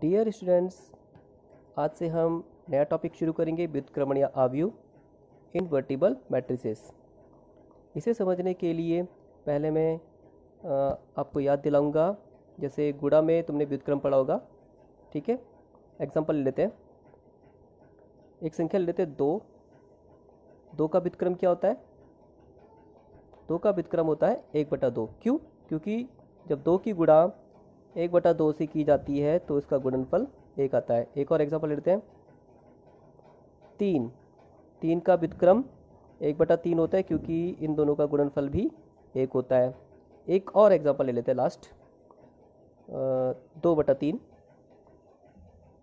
Dear students आज से हम नया टॉपिक शुरू करेंगे व्युतक्रमण या आवयु इनवर्टिबल मैट्रिसेस इसे समझने के लिए पहले मैं आपको याद दिलाऊंगा जैसे गुड़ा में तुमने व्युतक्रम पढ़ा होगा ठीक है एग्जाम्पल ले लेते हैं एक संख्या ले लेते हैं दो दो का व्युतक्रम क्या होता है दो का व्युतक्रम होता है एक बटा दो क्यों क्योंकि जब दो की गुड़ा एक बटा दो से की जाती है तो इसका गुणनफल एक आता है एक और एग्जाम्पल लेते हैं तीन तीन का व्युतक्रम एक बटा तीन होता है क्योंकि इन दोनों का गुणनफल भी एक होता है एक और एग्जाम्पल ले लेते हैं लास्ट दो बटा तीन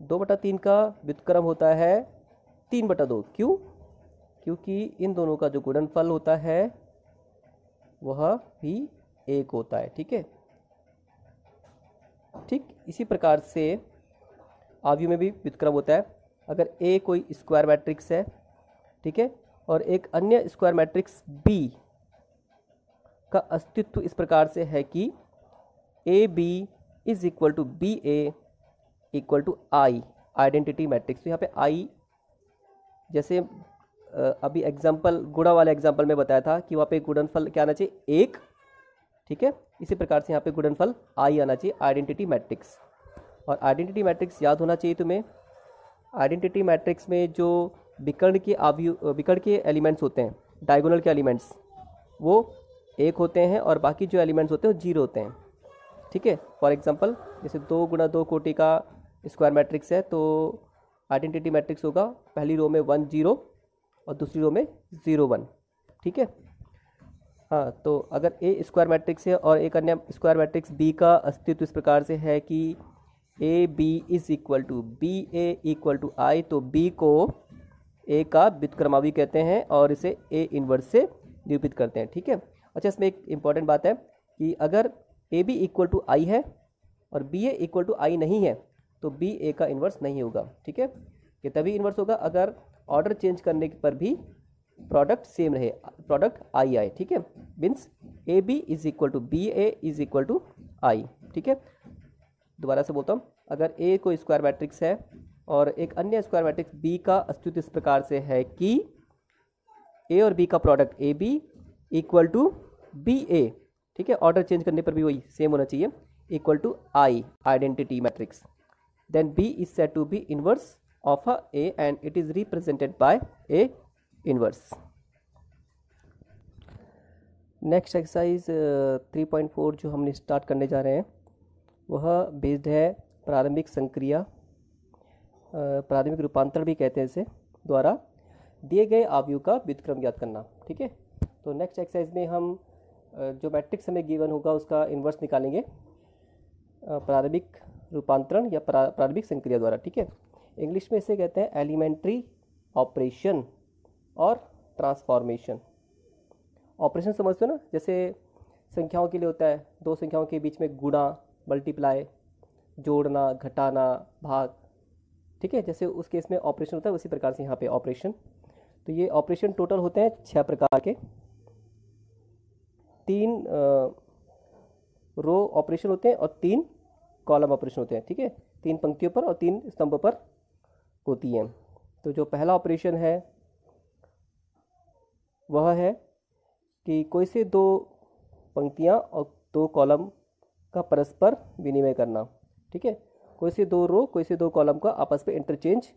दो बटा तीन का व्युतक्रम होता है तीन बटा दो क्यों क्योंकि इन दोनों का जो गुणनफल होता है वह भी एक होता है ठीक है ठीक इसी प्रकार से आवयु में भी व्युतक्रम होता है अगर ए कोई स्क्वायर मैट्रिक्स है ठीक है और एक अन्य स्क्वायर मैट्रिक्स बी का अस्तित्व इस प्रकार से है कि A B is equal to B A equal to I identity matrix तो यहाँ पे आई जैसे अभी एग्जाम्पल गुड़ा वाले एग्जाम्पल में बताया था कि वहाँ पे गुणनफल क्या आना चाहिए एक ठीक है इसी प्रकार से यहाँ पे गुणनफल आई आना चाहिए आइडेंटिटी मैट्रिक्स और आइडेंटिटी मैट्रिक्स याद होना चाहिए तुम्हें आइडेंटिटी मैट्रिक्स में जो विकर्ण के आव्यू विकर्ण के एलिमेंट्स होते हैं डायगोनल के एलिमेंट्स वो एक होते हैं और बाकी जो एलिमेंट्स होते हैं वो जीरो होते हैं ठीक है फॉर एग्जाम्पल जैसे दो गुना दो कोटि का स्क्वायर मैट्रिक्स है तो आइडेंटिटी मैट्रिक्स होगा पहली रो में वन जीरो और दूसरी रो में ज़ीरो वन ठीक है हाँ तो अगर ए स्क्वायर मैट्रिक्स है और एक अन्य स्क्वायर मैट्रिक्स बी का अस्तित्व इस प्रकार से है कि A B is equal to B A equal to I तो बी को ए का व्युतक्रमावी कहते हैं और इसे ए इनवर्स से निरूपित करते हैं ठीक है अच्छा इसमें एक इम्पॉर्टेंट बात है कि अगर A B equal to I है और B A equal to I नहीं है तो बी ए का इन्वर्स नहीं होगा ठीक है कि तभी इन्वर्स होगा अगर ऑर्डर चेंज करने पर भी प्रोडक्ट सेम रहे प्रोडक्ट आई आई ठीक है means A B is equal to B A is equal to I ठीक है दोबारा से बोलता हूँ अगर ए कोई स्क्वायर मैट्रिक्स है और एक अन्य स्क्वायर मैट्रिक्स बी का अस्तित्व इस प्रकार से है कि ए और बी का product A B equal to B A ठीक है ऑर्डर चेंज करने पर भी वही सेम होना चाहिए equal to I identity matrix then B is said to be inverse of uh A and it is represented by A inverse next exercise 3.4 जो हम स्टार्ट करने जा रहे हैं वह बेस्ड है प्रारंभिक संक्रिया uh, प्रारंभिक रूपांतरण भी कहते हैं इसे द्वारा दिए गए आवयु का व्युतक्रम ज्ञात करना ठीक है तो नेक्स्ट एक्सरसाइज में हम uh, जो मैट्रिक्स हमें गिवन होगा उसका इन्वर्स निकालेंगे uh, प्रारंभिक रूपांतरण या प्रारंभिक संक्रिया द्वारा ठीक है इंग्लिश में इसे कहते हैं एलिमेंट्री ऑपरेशन और ट्रांसफॉर्मेशन ऑपरेशन समझते हो ना जैसे संख्याओं के लिए होता है दो संख्याओं के बीच में गुणा मल्टीप्लाई जोड़ना घटाना भाग ठीक है जैसे उस केस में ऑपरेशन होता है उसी प्रकार से यहाँ पे ऑपरेशन तो ये ऑपरेशन टोटल होते हैं छः प्रकार के तीन रो ऑपरेशन होते हैं और तीन कॉलम ऑपरेशन होते हैं ठीक है थीके? तीन पंक्तियों पर और तीन स्तंभ पर होती हैं तो जो पहला ऑपरेशन है वह है कि कोई से दो पंक्तियाँ और दो कॉलम का परस्पर विनिमय करना ठीक है कोई से दो रो कोई से दो कॉलम का आपस में इंटरचेंज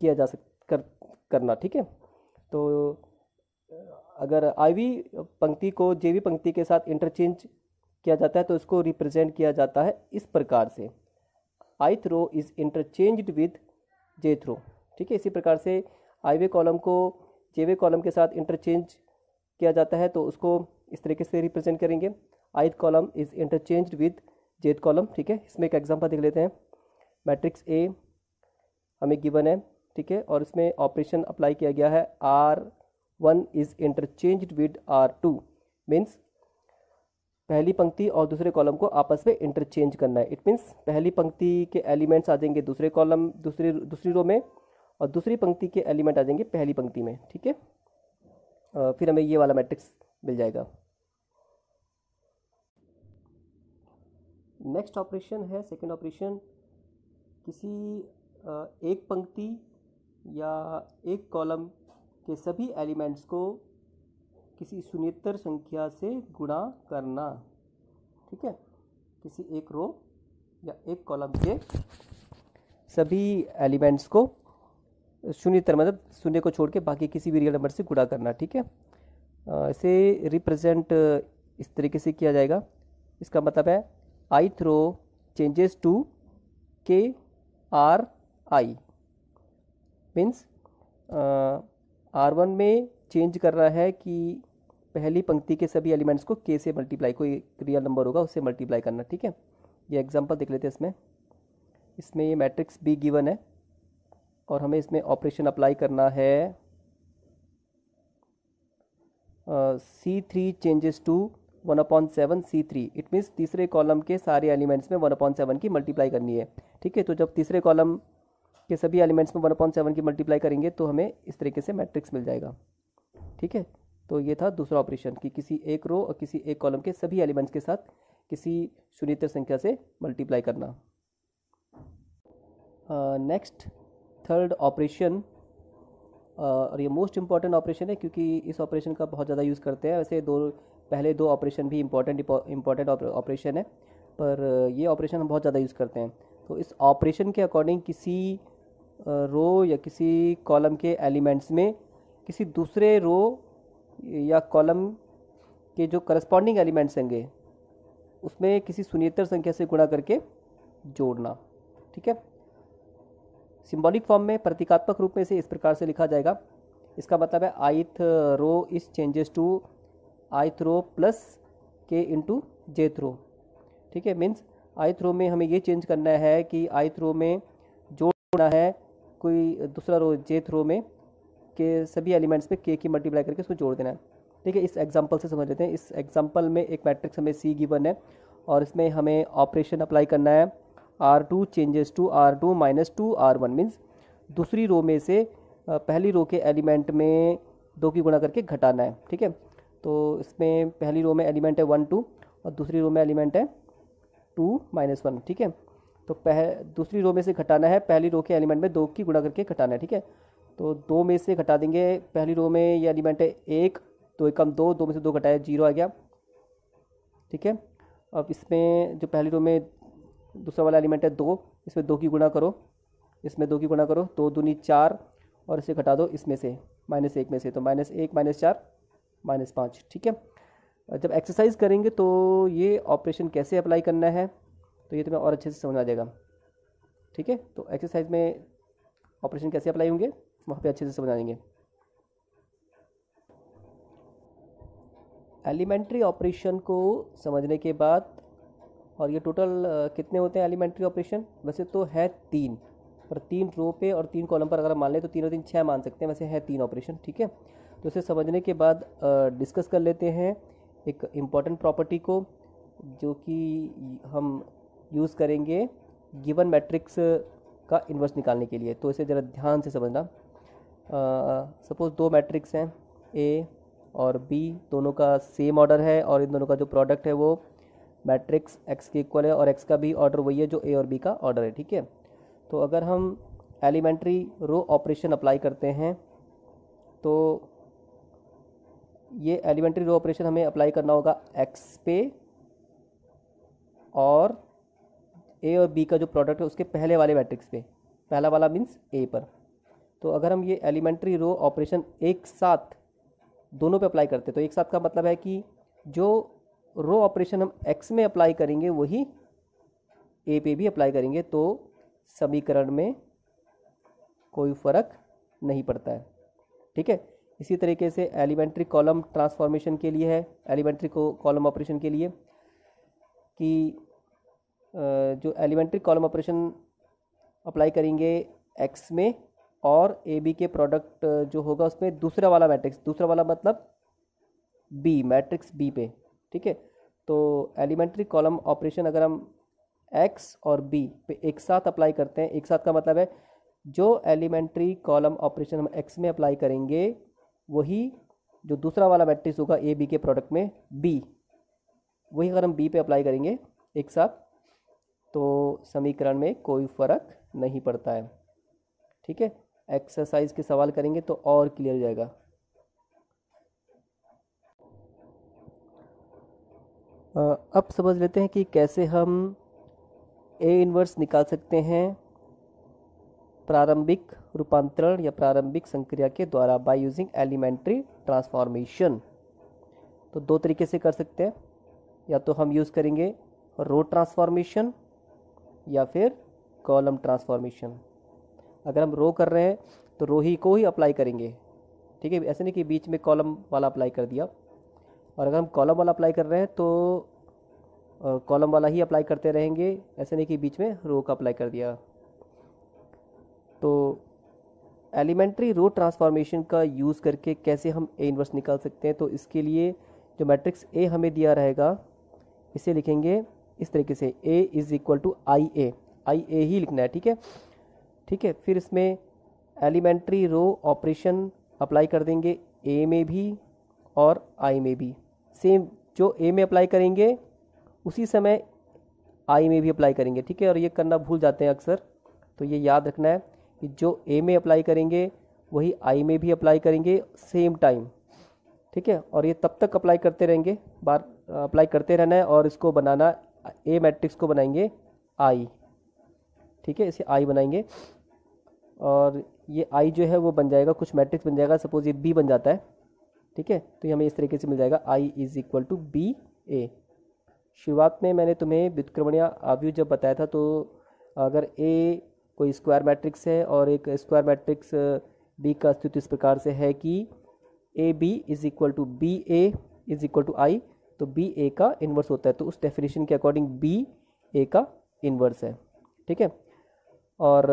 किया जा सक कर करना ठीक है तो अगर आईवी पंक्ति को जेवी पंक्ति के साथ इंटरचेंज किया जाता है तो इसको रिप्रेजेंट किया जाता है इस प्रकार से I th row is interchanged with J th row ठीक है इसी प्रकार से आईवी कॉलम को जेवे कॉलम के साथ इंटरचेंज किया जाता है तो उसको इस तरीके से रिप्रेजेंट करेंगे ith column is interchange with jth column ठीक है इसमें एक एग्जाम्पल देख लेते हैं मैट्रिक्स ए हमें गिवन है ठीक है और इसमें ऑपरेशन अप्लाई किया गया है R one is interchange with R two means पहली पंक्ति और दूसरे कॉलम को आपस में इंटरचेंज करना है इट मीन्स पहली पंक्ति के एलिमेंट्स आ जाएंगे दूसरे कॉलम दूसरी दूसरी रो में और दूसरी पंक्ति के एलिमेंट आ जाएंगे पहली पंक्ति में ठीक है फिर हमें ये वाला मैट्रिक्स मिल जाएगा नेक्स्ट ऑपरेशन है सेकंड ऑपरेशन किसी एक पंक्ति या एक कॉलम के सभी एलिमेंट्स को किसी शून्यतर संख्या से गुणा करना ठीक है किसी एक रो या एक कॉलम के सभी एलिमेंट्स को शून्यतर मतलब शून्य को छोड़ के बाकी किसी भी रियल नंबर से गुड़ा करना ठीक है इसे रिप्रेजेंट इस तरीके से किया जाएगा इसका मतलब है I th row changes to K R I means R one में चेंज कर रहा है कि पहली पंक्ति के सभी एलिमेंट्स को के से मल्टीप्लाई कोई रियल नंबर होगा उससे मल्टीप्लाई करना ठीक है ये एग्जांपल देख लेते हैं इसमें इसमें ये मैट्रिक्स बी गिवन है और हमें इसमें ऑपरेशन अप्लाई करना है C three changes to one upon seven C three it means तीसरे कॉलम के सारे एलिमेंट्स में वन अपॉन सेवन की मल्टीप्लाई करनी है ठीक है तो जब तीसरे कॉलम के सभी एलिमेंट्स में वन अपॉन सेवन की मल्टीप्लाई करेंगे तो हमें इस तरीके से मैट्रिक्स मिल जाएगा ठीक है तो ये था दूसरा ऑपरेशन कि किसी एक रो और किसी एक कॉलम के सभी एलिमेंट्स के साथ किसी शून्यतर संख्या से मल्टीप्लाई करना next uh, third operation uh, और ये मोस्ट इंपॉर्टेंट ऑपरेशन है क्योंकि इस ऑपरेशन का बहुत ज़्यादा यूज़ करते हैं वैसे दो पहले दो ऑपरेशन भी इंपॉर्टेंट इम्पॉर्टेंट ऑपरेशन है पर uh, ये ऑपरेशन हम बहुत ज़्यादा यूज़ करते हैं तो इस ऑपरेशन के अकॉर्डिंग किसी रो uh, या किसी कॉलम के एलिमेंट्स में किसी दूसरे रो या कॉलम के जो करस्पॉन्डिंग एलिमेंट्स होंगे उसमें किसी सुनियतर संख्या से गुणा करके जोड़ना ठीक है सिंबॉलिक फॉर्म में प्रतीकात्मक रूप में से इस प्रकार से लिखा जाएगा इसका मतलब है ith row is changes to ith row plus K into jth row ठीक है मीन्स आइथ रो में हमें ये चेंज करना है कि आइथ रो में जोड़ना है कोई दूसरा रो जेथ रो में के सभी एलिमेंट्स पे के की मल्टीप्लाई करके उसको जोड़ देना है ठीक है इस एग्जांपल से समझ लेते हैं इस एग्जांपल में एक मैट्रिक्स हमें सी गिवन है और इसमें हमें ऑपरेशन अप्लाई करना है R two changes to R two minus two R one means दूसरी रो में से पहली रो के एलिमेंट में दो की गुणा करके घटाना है ठीक है तो इसमें पहली रो में एलिमेंट है वन टू और दूसरी रो में एलिमेंट है टू माइनस वन ठीक है तो पह दूसरी रो में से घटाना है पहली रो के एलिमेंट में दो की गुणा करके घटाना है ठीक है तो दो में से घटा देंगे पहली रो में ये एलिमेंट है एक दो कम दो दो में से दो घटाया जीरो आ गया ठीक है अब इसमें जो पहली रो में दूसरा वाला एलिमेंट है दो इसमें दो की गुणा करो इसमें दो की गुणा करो दो दूनी चार और इसे घटा दो इसमें से माइनस एक में से तो माइनस एक माइनस चार माइनस पाँच ठीक है जब एक्सरसाइज करेंगे तो ये ऑपरेशन कैसे अप्लाई करना है तो ये तुम्हें और अच्छे से समझ आ जाएगा ठीक है तो एक्सरसाइज में ऑपरेशन कैसे अप्लाई होंगे वहाँ पे अच्छे से समझ आएंगे एलिमेंट्री ऑपरेशन को समझने के बाद और ये टोटल कितने होते हैं एलिमेंट्री ऑपरेशन वैसे तो है तीन पर तीन रो पे और तीन कॉलम पर अगर मान लें तो तीनों तीन छः मान सकते हैं वैसे है तीन ऑपरेशन ठीक है तो इसे समझने के बाद डिस्कस कर लेते हैं एक इम्पॉर्टेंट प्रॉपर्टी को जो कि हम यूज़ करेंगे गिवन मैट्रिक्स का इन्वर्स निकालने के लिए तो इसे ज़रा ध्यान से समझना सपोज़ दो मैट्रिक्स हैं ए और बी दोनों का सेम ऑर्डर है और इन दोनों का जो प्रोडक्ट है वो मैट्रिक्स एक्स के इक्वल है और एक्स का भी ऑर्डर वही है जो ए और बी का ऑर्डर है ठीक है तो अगर हम एलिमेंट्री रो ऑपरेशन अप्लाई करते हैं तो ये एलिमेंट्री रो ऑपरेशन हमें अप्लाई करना होगा एक्स पे और ए और बी का जो प्रोडक्ट है उसके पहले वाले मैट्रिक्स पे पहला वाला मीन्स ए पर तो अगर हम ये एलिमेंट्री रो ऑपरेशन एक साथ दोनों पे अप्लाई करते तो एक साथ का मतलब है कि जो रो ऑपरेशन हम एक्स में अप्लाई करेंगे वही ए पे भी अप्लाई करेंगे तो समीकरण में कोई फर्क नहीं पड़ता है ठीक है इसी तरीके से एलिमेंट्री कॉलम ट्रांसफॉर्मेशन के लिए है एलिमेंट्री को कॉलम ऑपरेशन के लिए कि जो एलिमेंट्री कॉलम ऑपरेशन अप्लाई करेंगे एक्स में और ए बी के प्रोडक्ट जो होगा उसमें दूसरा वाला मैट्रिक्स दूसरा वाला मतलब बी मैट्रिक्स बी पे ठीक है तो एलिमेंट्री कॉलम ऑपरेशन अगर हम एक्स और बी पे एक साथ अप्लाई करते हैं एक साथ का मतलब है जो एलिमेंट्री कॉलम ऑपरेशन हम एक्स में अप्लाई करेंगे वही जो दूसरा वाला मैट्रिक्स होगा ए बी के प्रोडक्ट में बी वही अगर हम बी पे अप्लाई करेंगे एक साथ तो समीकरण में कोई फर्क नहीं पड़ता है ठीक है एक्सरसाइज के सवाल करेंगे तो और क्लियर हो जाएगा अब समझ लेते हैं कि कैसे हम ए इन्वर्स निकाल सकते हैं प्रारंभिक रूपांतरण या प्रारंभिक संक्रिया के द्वारा बाय यूजिंग एलिमेंट्री ट्रांसफॉर्मेशन तो दो तरीके से कर सकते हैं या तो हम यूज़ करेंगे रो ट्रांसफॉर्मेशन या फिर कॉलम ट्रांसफॉर्मेशन अगर हम रो कर रहे हैं तो रो ही को ही अप्लाई करेंगे ठीक है ऐसे नहीं कि बीच में कॉलम वाला अप्लाई कर दिया और अगर हम कॉलम वाला अप्लाई कर रहे हैं तो कॉलम वाला ही अप्लाई करते रहेंगे ऐसे नहीं कि बीच में रो का अप्लाई कर दिया तो एलिमेंट्री रो ट्रांसफॉर्मेशन का यूज़ करके कैसे हम ए इन्वर्स निकाल सकते हैं तो इसके लिए जो मैट्रिक्स ए हमें दिया रहेगा इसे लिखेंगे इस तरीके से A is equal to I A I A ही लिखना है ठीक है ठीक है फिर इसमें एलिमेंट्री रो ऑपरेशन अप्लाई कर देंगे ए में भी और आई में भी सेम जो ए में अप्लाई करेंगे उसी समय आई में भी अप्लाई करेंगे ठीक है और ये करना भूल जाते हैं अक्सर तो ये याद रखना है कि जो ए में अप्लाई करेंगे वही आई में भी अप्लाई करेंगे सेम टाइम ठीक है और ये तब तक अप्लाई करते रहेंगे बार अप्लाई करते रहना है और इसको बनाना ए मैट्रिक्स को बनाएंगे आई ठीक है इसे आई बनाएंगे और ये आई जो है वो बन जाएगा कुछ मैट्रिक्स बन जाएगा सपोज ये बी बन जाता है ठीक है तो ये हमें इस तरीके से मिल जाएगा I is equal to B A शुरुआत में मैंने तुम्हें व्युत्क्रमणीय आव्यूह जब बताया था तो अगर ए कोई स्क्वायर मैट्रिक्स है और एक स्क्वायर मैट्रिक्स बी का अस्तित्व इस प्रकार से है कि A B is equal to B A is equal to I तो बी ए का इन्वर्स होता है तो उस डेफिनेशन के अकॉर्डिंग बी ए का इन्वर्स है ठीक है और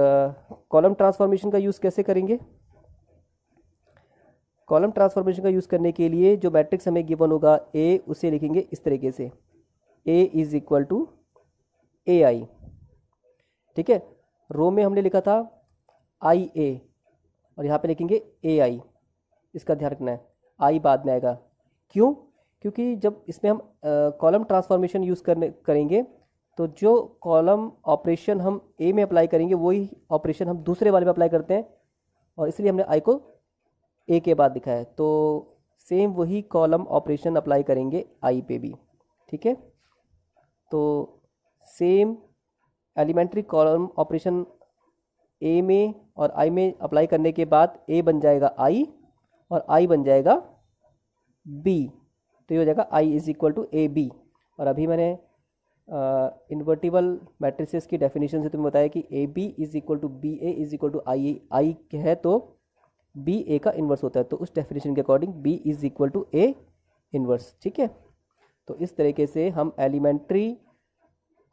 कॉलम uh, ट्रांसफॉर्मेशन का यूज़ कैसे करेंगे कॉलम ट्रांसफॉर्मेशन का यूज़ करने के लिए जो मैट्रिक्स हमें गिवन होगा ए उसे लिखेंगे इस तरीके से A is equal to A I ठीक है रो में हमने लिखा था आई ए और यहाँ पे लिखेंगे ए आई इसका ध्यान रखना है आई बाद में आएगा क्यों क्योंकि जब इसमें हम कॉलम ट्रांसफॉर्मेशन यूज़ करने करेंगे तो जो कॉलम ऑपरेशन हम ए में अप्लाई करेंगे वही ऑपरेशन हम दूसरे वाले में अप्लाई करते हैं और इसलिए हमने आई को ए के बाद दिखाया है तो सेम वही कॉलम ऑपरेशन अप्लाई करेंगे आई पे भी ठीक है तो same elementary column operation A में और आई में अप्लाई करने के बाद ए बन जाएगा आई और आई बन जाएगा बी तो ये हो जाएगा I is equal to A B और अभी मैंने इन्वर्टिबल मैट्रिसेस की डेफिनेशन से तुम्हें बताया कि A B is equal to B A is equal to I I है तो बी ए का इन्वर्स होता है तो उस डेफिनेशन के according B is equal to A inverse ठीक है तो इस तरीके से हम एलिमेंट्री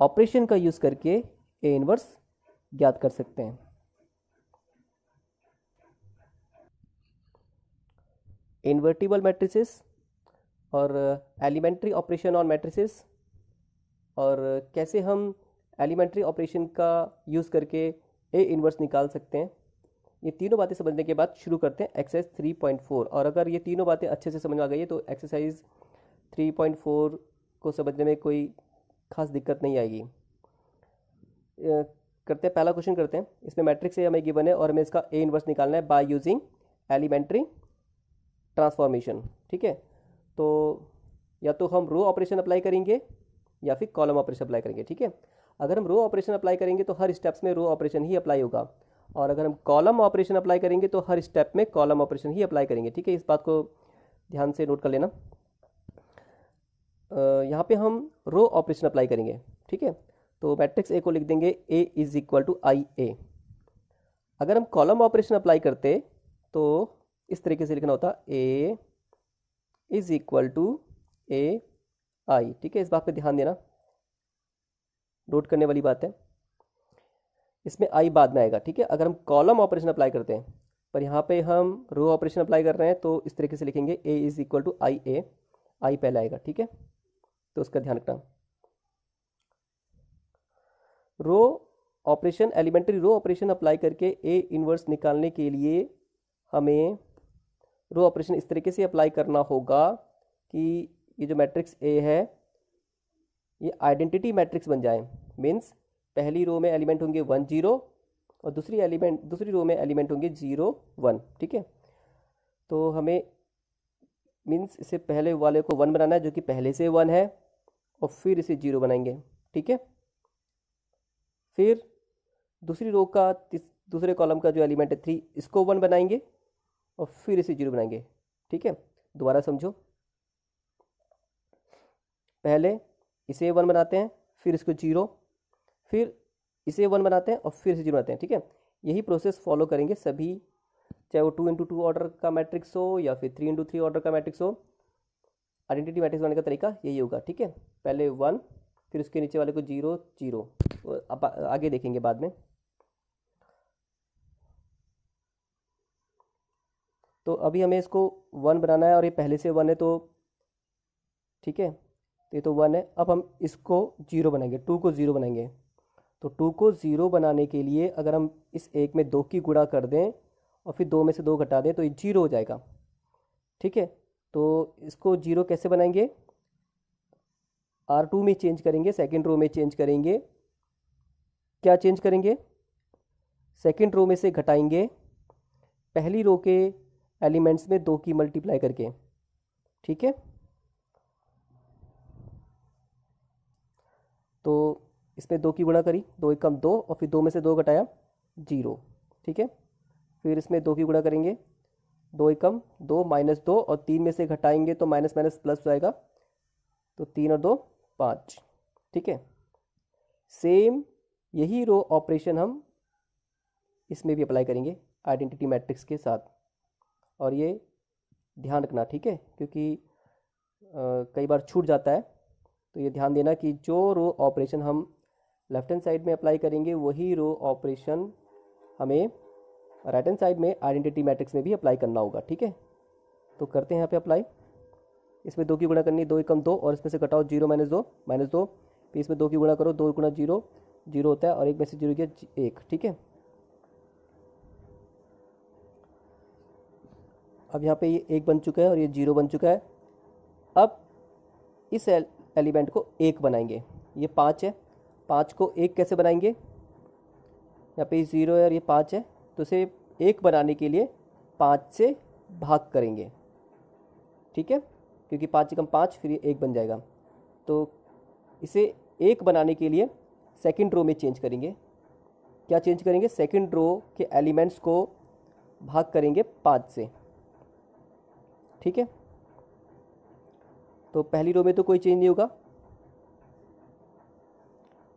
ऑपरेशन का यूज़ करके ए इनवर्स ज्ञात कर सकते हैं इन्वर्टिबल मैट्रिसेस और एलिमेंट्री ऑपरेशन ऑन मैट्रिसेस और कैसे हम एलिमेंट्री ऑपरेशन का यूज़ करके ए इन्वर्स निकाल सकते हैं ये तीनों बातें समझने के बाद शुरू करते हैं एक्सरसाइज 3.4 और अगर ये तीनों बातें अच्छे से समझ में आ गई है तो एक्सरसाइज थ्री पॉइंट फोर को समझने में कोई खास दिक्कत नहीं आएगी करते हैं पहला क्वेश्चन करते हैं इसमें मैट्रिक्स से हमें गिवन है और हमें इसका ए इन्वर्स निकालना है बाय यूजिंग एलिमेंट्री ट्रांसफॉर्मेशन ठीक है तो या तो हम रो ऑपरेशन अप्लाई करेंगे या फिर कॉलम ऑपरेशन अप्लाई करेंगे ठीक है अगर हम रो ऑपरेशन अप्लाई करेंगे तो हर स्टेप्स में रो ऑपरेशन ही अप्लाई होगा और अगर हम कॉलम ऑपरेशन अप्लाई करेंगे तो हर स्टेप में कॉलम ऑपरेशन ही अप्लाई करेंगे ठीक है इस बात को ध्यान से नोट कर लेना यहाँ पे हम रो ऑपरेशन अप्लाई करेंगे ठीक है तो मैट्रिक्स ए को लिख देंगे A is equal to I A अगर हम कॉलम ऑपरेशन अप्लाई करते तो इस तरीके से लिखना होता A is equal to A I ठीक है इस बात पे ध्यान देना नोट करने वाली बात है इसमें आई बाद में आएगा ठीक है अगर हम कॉलम ऑपरेशन अप्लाई करते हैं पर यहाँ पे हम रो ऑपरेशन अप्लाई कर रहे हैं तो इस तरीके से लिखेंगे A is equal to I A I पहले आएगा ठीक है तो उसका ध्यान रखना row operation elementary row operation apply करके ए इन्वर्स निकालने के लिए हमें रो ऑपरेशन इस तरीके से अप्लाई करना होगा कि ये जो मैट्रिक्स ए है ये आइडेंटिटी मैट्रिक्स बन जाए मीन्स पहली रो में एलिमेंट होंगे वन जीरो और दूसरी एलिमेंट दूसरी रो में एलिमेंट होंगे जीरो वन ठीक है तो हमें मीन्स इससे पहले वाले को वन बनाना है जो कि पहले से वन है और फिर इसे जीरो बनाएंगे ठीक है फिर दूसरी रो का दूसरे कॉलम का जो एलिमेंट है थ्री इसको वन बनाएंगे और फिर इसे जीरो बनाएंगे ठीक है दोबारा समझो पहले इसे वन बनाते हैं फिर इसको जीरो फिर इसे वन बनाते हैं और फिर इसे जीरो बनाते हैं ठीक है यही प्रोसेस फॉलो करेंगे सभी चाहे वो टू इंटू टू ऑर्डर का मैट्रिक्स हो या फिर थ्री इंटू थ्री ऑर्डर का मैट्रिक्स हो आइडेंटिटी मैट्रिक्स बनाने का तरीका यही होगा ठीक है पहले वन फिर उसके नीचे वाले को जीरो जीरो आप आगे देखेंगे बाद में तो अभी हमें इसको वन बनाना है और ये पहले से वन है तो ठीक है तो ये तो वन है अब हम इसको जीरो बनाएंगे टू को ज़ीरो बनाएंगे तो टू को ज़ीरो बनाने के लिए अगर हम इस एक में दो की गुणा कर दें और फिर दो में से दो घटा दें तो ये जीरो हो जाएगा ठीक है तो इसको जीरो कैसे बनाएंगे आर टू में चेंज करेंगे सेकेंड रो में चेंज करेंगे क्या चेंज करेंगे सेकेंड रो में से घटाएंगे पहली रो के एलिमेंट्स में दो की मल्टीप्लाई करके ठीक है तो इसमें दो की गुणा करी दो एक कम दो और फिर दो में से दो घटाया जीरो ठीक है फिर इसमें दो की गुणा करेंगे दो एकम दो माइनस दो और तीन में से घटाएंगे तो माइनस माइनस प्लस हो जाएगा तो तीन और दो पाँच ठीक है सेम यही रो ऑपरेशन हम इसमें भी अप्लाई करेंगे आइडेंटिटी मैट्रिक्स के साथ और ये ध्यान रखना ठीक है क्योंकि आ, कई बार छूट जाता है तो ये ध्यान देना कि जो रो ऑपरेशन हम लेफ्ट हैंड साइड में अप्लाई करेंगे वही रो ऑपरेशन हमें राइट हैंड साइड में आइडेंटिटी मैट्रिक्स में भी अप्लाई करना होगा ठीक है तो करते हैं यहाँ पे अप्लाई इसमें दो की गुणा करनी है दो एकम दो और इसमें से कटाओ जीरो माइनस दो माइनस दो फिर इसमें दो की गुणा करो दो गुणा जीरो जीरो होता है और एक में से जीरो किया एक ठीक है अब यहाँ पे ये एक बन चुका है और ये जीरो बन चुका है अब इस एलिमेंट को एक बनाएंगे ये पाँच है पाँच को एक कैसे बनाएंगे यहाँ पे ज़ीरो है और ये पाँच है तो इसे एक बनाने के लिए पाँच से भाग करेंगे ठीक है क्योंकि पाँच एकम पाँच फिर एक बन जाएगा तो इसे एक बनाने के लिए सेकंड रो में चेंज करेंगे क्या चेंज करेंगे सेकंड रो के एलिमेंट्स को भाग करेंगे पाँच से ठीक है तो पहली रो में तो कोई चेंज नहीं होगा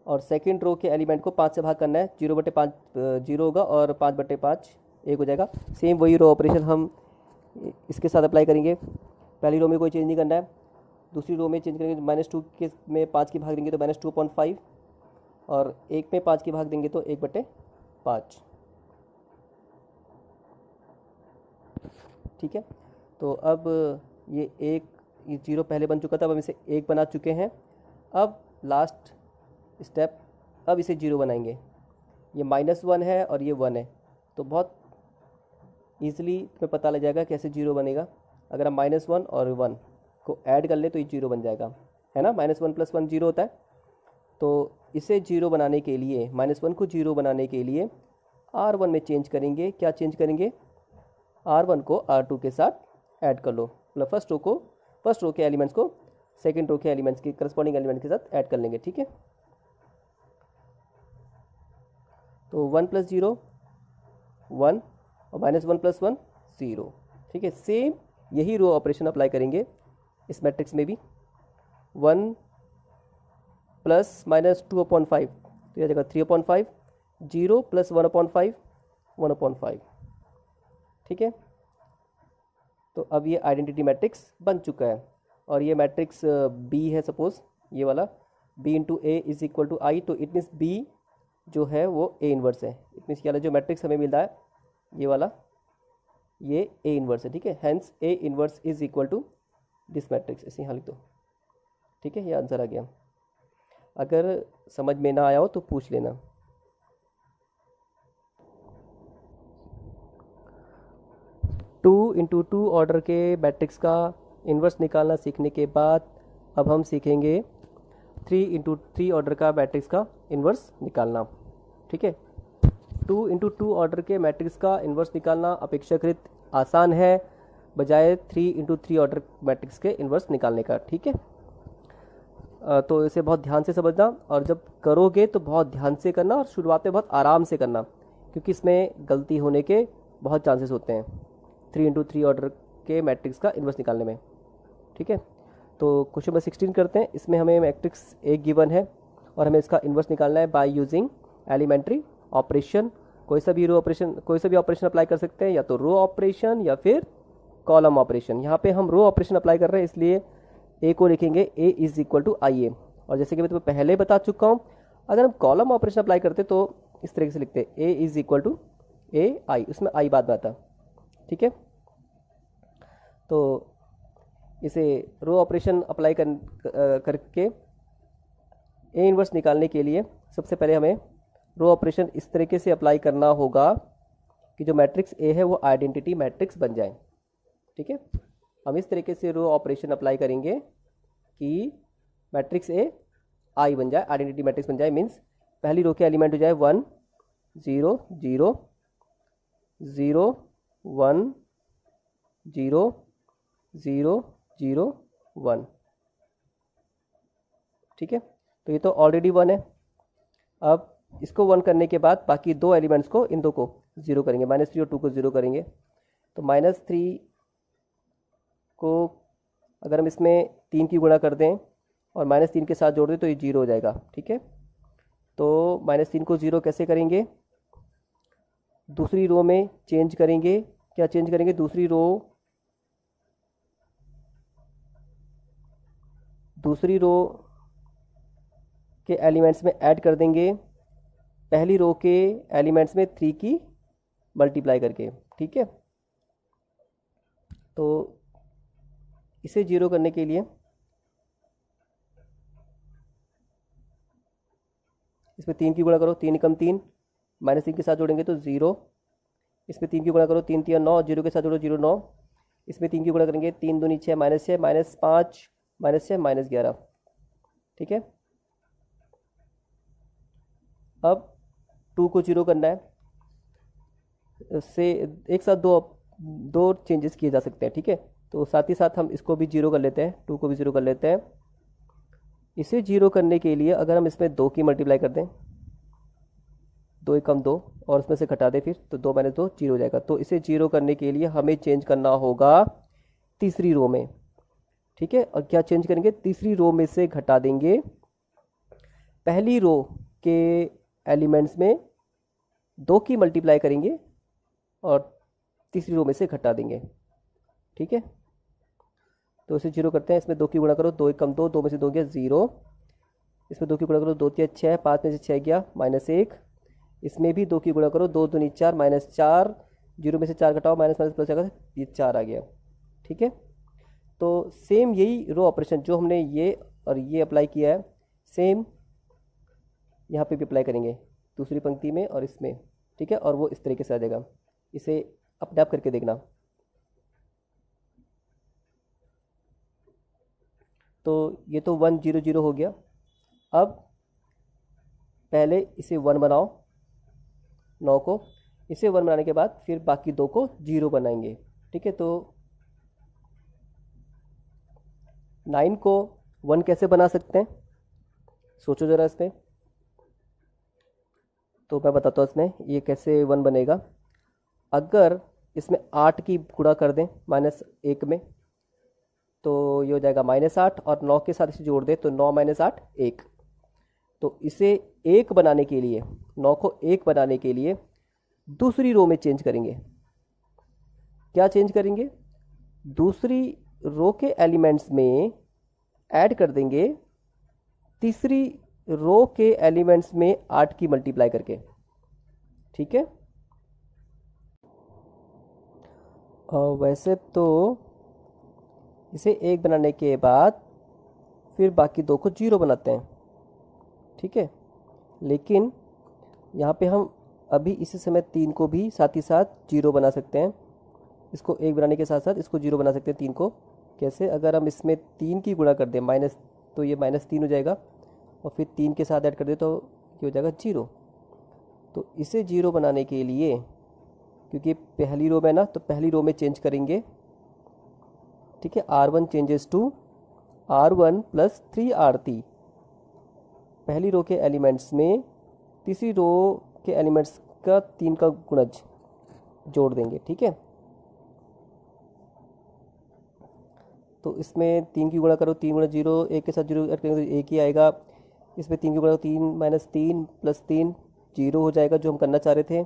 और सेकेंड रो के एलिमेंट को पाँच से भाग करना है जीरो बटे पाँच जीरो होगा और पाँच बटे पाँच एक हो जाएगा सेम वही रो ऑपरेशन हम इसके साथ अप्लाई करेंगे पहली रो में कोई चेंज नहीं करना है दूसरी रो में चेंज करेंगे माइनस तो टू के में पाँच की भाग देंगे तो माइनस टू पॉइंट फाइव और एक में पाँच की भाग देंगे तो एक बटे पाँच ठीक है तो अब ये एक ये जीरो पहले बन चुका था अब हम इसे एक बना चुके हैं अब लास्ट स्टेप अब इसे जीरो बनाएंगे ये माइनस वन है और ये वन है तो बहुत ईजिली तुम्हें पता लग जाएगा कैसे जीरो बनेगा अगर हम माइनस वन और वन को ऐड कर ले तो ये जीरो बन जाएगा है ना minus one plus one zero होता है तो इसे जीरो बनाने के लिए माइनस वन को जीरो बनाने के लिए आर वन में चेंज करेंगे क्या चेंज करेंगे आर वन को आर टू के साथ ऐड कर लो मतलब फर्स्ट रो को फर्स्ट रो के एलिमेंट्स को सेकेंड रो के एलिमेंट्स के करस्पॉन्डिंग एलिमेंट के साथ ऐड कर लेंगे ठीक है तो वन प्लस जीरो वन और minus one plus one zero ठीक है सेम यही रो ऑपरेशन अप्लाई करेंगे इस मैट्रिक्स में भी one plus minus two point five तो यह जाएगा three point five zero plus one point five one point five ठीक है तो अब ये आइडेंटिटी मैट्रिक्स बन चुका है और ये मैट्रिक्स बी है सपोज़ ये वाला B into A is equal to I तो इट मीन्स बी जो है वो ए इन्वर्स है इट मीन्स क्या जो मैट्रिक्स हमें मिलता है ये वाला ये ए इन्वर्स है ठीक है hence A inverse is equal to this matrix ऐसे यहाँ लिख दो ठीक है ये आंसर आ गया अगर समझ में ना आया हो तो पूछ लेना टू इंटू टू ऑर्डर के मैट्रिक्स का इन्वर्स निकालना सीखने के बाद अब हम सीखेंगे थ्री इंटू थ्री ऑर्डर का मैट्रिक्स का इन्वर्स निकालना ठीक है टू इंटू टू ऑर्डर के मैट्रिक्स का इन्वर्स निकालना अपेक्षाकृत आसान है बजाय three into three order matrix के इन्वर्स निकालने का ठीक है तो इसे बहुत ध्यान से समझना और जब करोगे तो बहुत ध्यान से करना और शुरुआत में बहुत आराम से करना क्योंकि इसमें गलती होने के बहुत चांसेस होते हैं थ्री इंटू थ्री ऑर्डर के मैट्रिक्स का इन्वर्स निकालने में ठीक है तो क्वेश्चन नंबर सिक्सटीन करते हैं इसमें हमें मैट्रिक्स ए गिवन है और हमें इसका इन्वर्स निकालना है बाय यूजिंग एलिमेंट्री ऑपरेशन कोई सा भी रो ऑपरेशन कोई सा भी ऑपरेशन अप्लाई कर सकते हैं या तो रो ऑपरेशन या फिर कॉलम ऑपरेशन यहाँ पे हम रो ऑपरेशन अप्लाई कर रहे हैं इसलिए ए को लिखेंगे A is equal to I A और जैसे कि मैं तुम्हें पहले बता चुका हूँ अगर हम कॉलम ऑपरेशन अप्लाई करते तो इस तरीके से लिखते A is equal to A I उसमें आई बाद में आता ठीक है तो इसे रो ऑपरेशन अप्लाई कर, करके ए इन्वर्स निकालने के लिए सबसे पहले हमें रो ऑपरेशन इस तरीके से अप्लाई करना होगा कि जो मैट्रिक्स ए है वो आइडेंटिटी मैट्रिक्स बन जाए ठीक है हम इस तरीके से रो ऑपरेशन अप्लाई करेंगे कि मैट्रिक्स ए आई बन जाए आइडेंटिटी मैट्रिक्स बन जाए मीन्स पहली रो के एलिमेंट हो जाए one zero zero zero one zero zero zero one ठीक है तो ये तो ऑलरेडी वन है अब इसको वन करने के बाद बाकी दो एलिमेंट्स को इन दो को ज़ीरो करेंगे माइनस थ्री और टू को ज़ीरो करेंगे तो माइनस थ्री को अगर हम इसमें तीन की गुणा कर दें और माइनस तीन के साथ जोड़ दें तो ये जीरो हो जाएगा ठीक है तो माइनस तीन को ज़ीरो कैसे करेंगे दूसरी रो में चेंज करेंगे क्या चेंज करेंगे दूसरी रो दूसरी रो के एलिमेंट्स में ऐड कर देंगे पहली रो के एलिमेंट्स में थ्री की मल्टीप्लाई करके ठीक है तो इसे जीरो करने के लिए इसमें तीन की गुणा करो तीन कम तीन माइनस तीन के साथ जोड़ेंगे तो ज़ीरो इसमें तीन की गुणा करो तीन तीन नौ जीरो के साथ जोड़ो जीरो नौ इसमें तीन की गुणा करेंगे तीन दो नीचे माइनस छः माइनस पाँच माइनस छः माइनस ग्यारह ठीक है अब टू को जीरो करना है से एक साथ दो दो चेंजेस किए जा सकते हैं ठीक है तो साथ ही साथ हम इसको भी जीरो कर लेते हैं टू को भी जीरो कर लेते हैं इसे जीरो करने के लिए अगर हम इसमें दो की मल्टीप्लाई कर दें दो एकम दो और उसमें से घटा दें फिर तो दो माइनस दो जीरो हो जाएगा तो इसे जीरो करने के लिए हमें चेंज करना होगा तीसरी रो में ठीक है और क्या चेंज करेंगे तीसरी रो में से घटा देंगे पहली रो के एलिमेंट्स में दो की मल्टीप्लाई करेंगे और तीसरी रो में से घटा देंगे ठीक है तो इसे जीरो करते हैं इसमें दो की गुणा करो दो एक कम दो दो में से दो गया ज़ीरो इसमें दो की गुणा करो दो तीन छः पाँच में से छः गया माइनस एक इसमें भी दो की गुणा करो दो दूनी चार माइनस चार जीरो में से चार घटाओ माइनस माइनस प्लस ये चार आ गया ठीक है तो सेम यही रो ऑपरेशन जो हमने ये और ये अप्लाई किया है सेम यहाँ पे भी अप्लाई करेंगे दूसरी पंक्ति में और इसमें ठीक है और वो इस तरीके से आ जाएगा इसे अपने आप करके देखना तो ये तो वन जीरो जीरो हो गया अब पहले इसे वन बनाओ नौ को इसे वन बनाने के बाद फिर बाकी दो को जीरो बनाएंगे ठीक है तो नाइन को वन कैसे बना सकते हैं सोचो ज़रा इस पर तो मैं बताता हूँ इसमें ये कैसे वन बनेगा अगर इसमें आठ की गुड़ा कर दें माइनस एक में तो ये हो जाएगा माइनस आठ और नौ के साथ इसे जोड़ दें तो नौ माइनस आठ एक तो इसे एक बनाने के लिए नौ को एक बनाने के लिए दूसरी रो में चेंज करेंगे क्या चेंज करेंगे दूसरी रो के एलिमेंट्स में ऐड कर देंगे तीसरी रो के एलिमेंट्स में आठ की मल्टीप्लाई करके ठीक है और वैसे तो इसे एक बनाने के बाद फिर बाकी दो को जीरो बनाते हैं ठीक है लेकिन यहाँ पे हम अभी इसी समय तीन को भी साथ ही साथ जीरो बना सकते हैं इसको एक बनाने के साथ साथ इसको जीरो बना सकते हैं तीन को कैसे अगर हम इसमें तीन की गुणा कर दें माइनस तो ये माइनस तीन हो जाएगा और फिर तीन के साथ ऐड कर दे तो क्या हो जाएगा जीरो तो इसे जीरो बनाने के लिए क्योंकि पहली रो में ना तो पहली रो में चेंज करेंगे ठीक है R one changes to R one plus three R three पहली रो के एलिमेंट्स में तीसरी रो के एलिमेंट्स का तीन का गुणज जोड़ देंगे ठीक है तो इसमें तीन की गुणा करो तीन गुणा जीरो एक के साथ जीरो ऐड करेंगे तो एक ही आएगा इसमें तीन की गुणा तीन माइनस तीन प्लस तीन जीरो हो जाएगा जो हम करना चाह रहे थे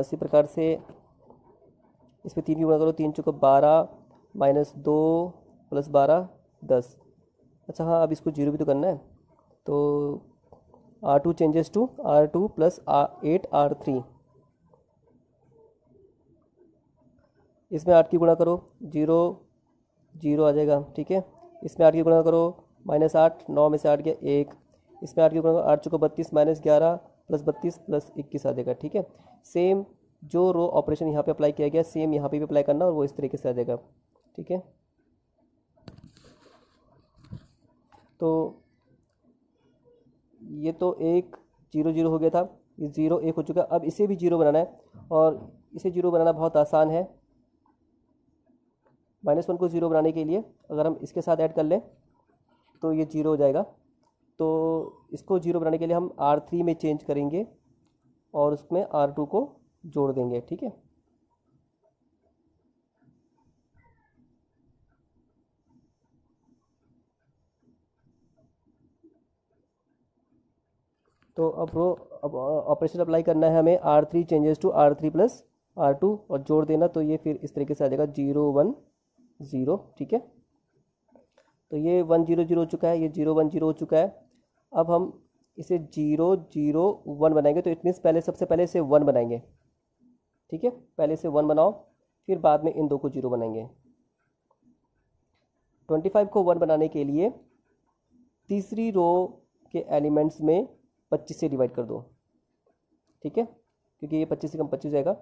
इसी प्रकार से इसमें तीन की गुणा करो तीन चौका बारह माइनस दो प्लस बारह दस अच्छा हाँ अब इसको जीरो भी तो करना है तो R two changes to R two plus eight R three इसमें आठ की गुणा करो जीरो जीरो आ जाएगा ठीक है इसमें आठ की गुणा करो माइनस आठ नौ में से आठ गया एक इसमें आठ क्यों आठ चुका बत्तीस माइनस ग्यारह प्लस बत्तीस प्लस इक्कीस आ जाएगा ठीक है सेम जो रो ऑपरेशन यहाँ पे अप्लाई किया गया सेम यहाँ पे भी अप्लाई करना और वो इस तरीके से आ जाएगा ठीक है तो ये तो एक जीरो जीरो हो गया था ये ज़ीरो एक हो चुका अब इसे भी जीरो बनाना है और इसे जीरो बनाना बहुत आसान है माइनस वन को ज़ीरो बनाने के लिए अगर हम इसके साथ ऐड कर लें तो ये जीरो हो जाएगा तो इसको जीरो बनाने के लिए हम आर थ्री में चेंज करेंगे और उसमें आर टू को जोड़ देंगे ठीक है तो अब रो अब ऑपरेशन अप्लाई करना है हमें R three changes to R three plus R two और जोड़ देना तो ये फिर इस तरीके से आ जाएगा जीरो वन ज़ीरो ठीक है तो ये वन जीरो जीरो हो चुका है ये जीरो वन जीरो हो चुका है अब हम इसे जीरो जीरो वन बनाएंगे तो इट मीन्स पहले सबसे पहले इसे वन बनाएंगे ठीक है पहले इसे वन बनाओ फिर बाद में इन दो को जीरो बनाएंगे ट्वेंटी फाइव को वन बनाने के लिए तीसरी रो के एलिमेंट्स में पच्चीस से डिवाइड कर दो ठीक है क्योंकि ये पच्चीस से कम पच्चीस जाएगा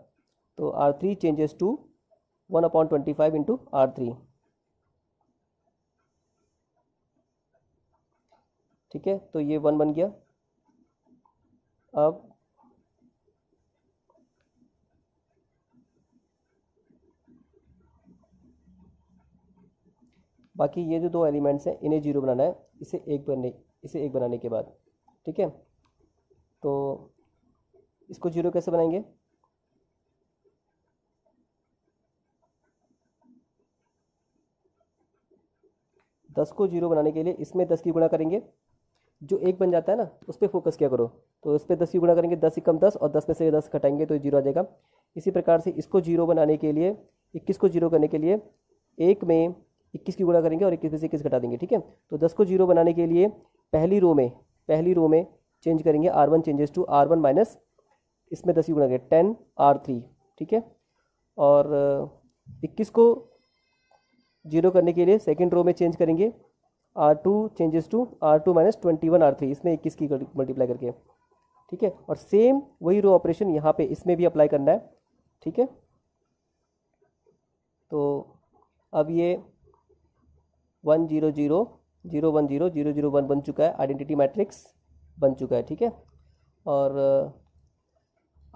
तो R three changes to one point twenty five into R three ठीक है तो ये वन बन गया अब बाकी ये जो दो एलिमेंट्स हैं इन्हें जीरो बनाना है इसे एक बनने इसे एक बनाने के बाद ठीक है तो इसको जीरो कैसे बनाएंगे दस को जीरो बनाने के लिए इसमें दस की गुणा करेंगे जो एक बन जाता है ना उस पर फोकस किया करो तो इस पर दस की गुणा करेंगे दस एकम दस और दस में से दस घटाएंगे तो जीरो आ जाएगा इसी प्रकार से इसको जीरो बनाने के लिए इक्कीस को जीरो करने के लिए एक में इक्कीस की गुणा करेंगे और इक्कीस में से इक्कीस घटा देंगे ठीक है तो दस को जीरो बनाने के लिए पहली रो में पहली रो में चेंज करेंगे R one changes to R one minus इसमें दस की गुणा करेंगे टेन आर थ्री ठीक है और इक्कीस को जीरो करने के लिए सेकेंड रो में चेंज करेंगे R two changes to R two minus twenty one R three इसमें इक्कीस की मल्टीप्लाई करके ठीक है और सेम वही रो ऑपरेशन यहाँ पे इसमें भी अप्लाई करना है ठीक है तो अब ये one zero zero zero one zero zero zero one बन चुका है आइडेंटिटी मैट्रिक्स बन चुका है ठीक है और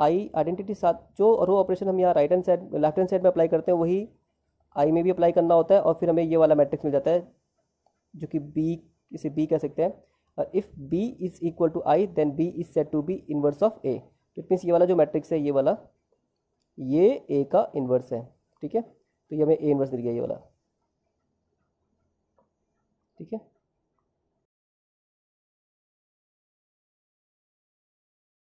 आई uh, आइडेंटिटी साथ जो रो ऑपरेशन हम यहाँ right hand side left hand side में अप्लाई करते हैं वही आई में भी अप्लाई करना होता है और फिर हमें ये वाला मैट्रिक्स मिल जाता है जो कि बी इसे बी कह सकते हैं और if B is equal to I then B is set to B inverse of A तो इट मीन्स ये वाला जो मैट्रिक्स है ये वाला ये ए का इन्वर्स है ठीक है तो ये हमें ए इन्वर्स मिल गया ये वाला ठीक है